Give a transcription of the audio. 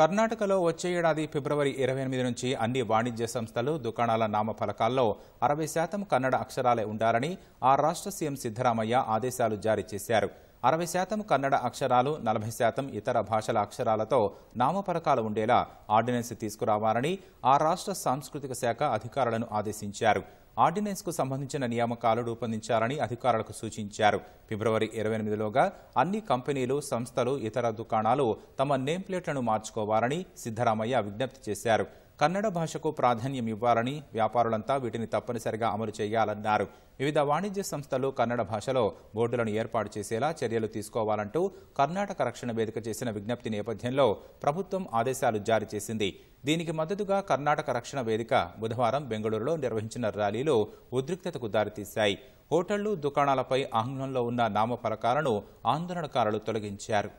కర్ణాటకలో వచ్చే ఏడాది ఫిబ్రవరి ఇరవై ఎనిమిది నుంచి అన్ని వాణిజ్య సంస్థలు దుకాణాల నామఫలకాల్లో అరవై శాతం కన్నడ అక్షరాలే ఉండాలని ఆ రాష్ట్ర సీఎం సిద్దరామయ్య ఆదేశాలు జారీ చేశారు అరవై శాతం కన్నడ అక్షరాలు నలభై శాతం ఇతర భాషల అక్షరాలతో నామపరకాలు ఉండేలా ఆర్డినెన్స్ తీసుకురావాలని ఆ రాష్ట్ర సాంస్కృతిక శాఖ అధికారులను ఆదేశించారు ఆర్డినెన్స్కు సంబంధించిన నియామకాలు రూపొందించాలని అధికారులకు సూచించారు ఫిబ్రవరి ఇరవై ఎనిమిదిలోగా అన్ని కంపెనీలు సంస్థలు ఇతర దుకాణాలు తమ నేమ్ ప్లేట్లను మార్చుకోవాలని సిద్ధరామయ్య విజ్ఞప్తి చేశారు కన్నడ భాషకు ప్రాధాన్యం ఇవ్వాలని వ్యాపారులంతా వీటిని తప్పనిసరిగా అమలు చేయాలన్నారు వివిధ వాణిజ్య సంస్థలు కన్నడ భాషలో బోర్డులను ఏర్పాటు చేసేలా చర్యలు తీసుకోవాలంటూ కర్ణాటక రక్షణ వేదిక చేసిన విజ్ఞప్తి నేపథ్యంలో ప్రభుత్వం ఆదేశాలు జారీ చేసింది దీనికి మద్దతుగా కర్ణాటక రక్షణ వేదిక బుధవారం బెంగళూరులో నిర్వహించిన ర్యాలీలో ఉద్రిక్తతకు దారితీశాయి హోటళ్లు దుకాణాలపై ఆంగ్లంలో ఉన్న నామఫలకాలను ఆందోళనకారులు తొలగించారు